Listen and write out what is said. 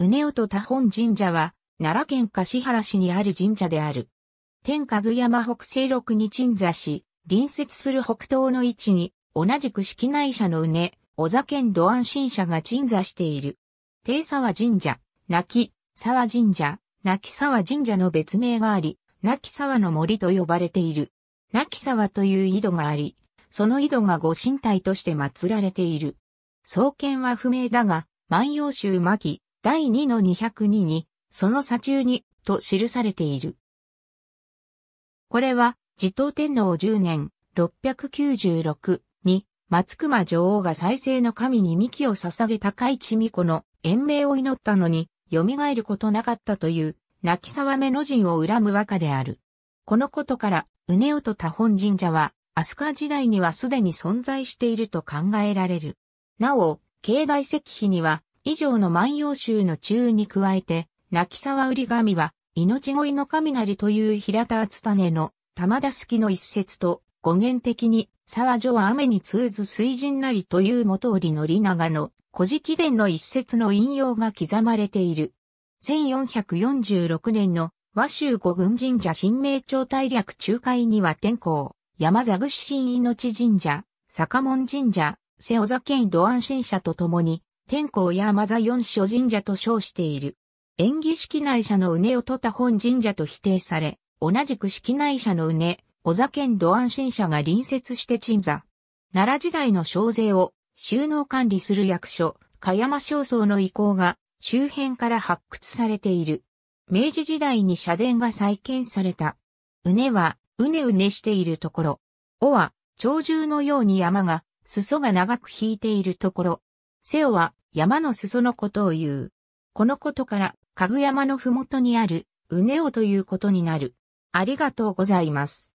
うねおと多本神社は、奈良県柏原市にある神社である。天下具山北西六に鎮座し、隣接する北東の位置に、同じく式内社のうね、小座県土安神社が鎮座している。低沢神社、泣き沢神社、泣き沢神社の別名があり、泣き沢の森と呼ばれている。泣き沢という井戸があり、その井戸が御神体として祀られている。創建は不明だが、万葉集巻、第2の202に、その左中に、と記されている。これは、自統天皇10年、696に、松熊女王が再生の神に幹を捧げた海地巫女の延命を祈ったのに、蘇ることなかったという、泣き沢目の人を恨む和歌である。このことから、うねおと多本神社は、飛鳥時代にはすでに存在していると考えられる。なお、境内石碑には、以上の万葉集の中に加えて、泣き沢売神は、命乞いの雷という平田厚種の玉田好きの一節と、語源的に、沢女は雨に通ず水神なりという元織のり長の古事記伝の一節の引用が刻まれている。1446年の和州五軍神社神明朝大略仲介には天候、山座具神命神社、坂門神社、瀬尾座県土安神社とともに、天皇や座四所神社と称している。演技式内社の畝を取った本神社と否定され、同じく式内社の畝、小座県土安新社が隣接して鎮座。奈良時代の小税を収納管理する役所、香山正僧の遺構が周辺から発掘されている。明治時代に社殿が再建された。畝は、うねうねしているところ。尾は、鳥獣のように山が、裾が長く引いているところ。瀬尾は山の裾のことを言う。このことから、かぐ山のふもとにある、うねおということになる。ありがとうございます。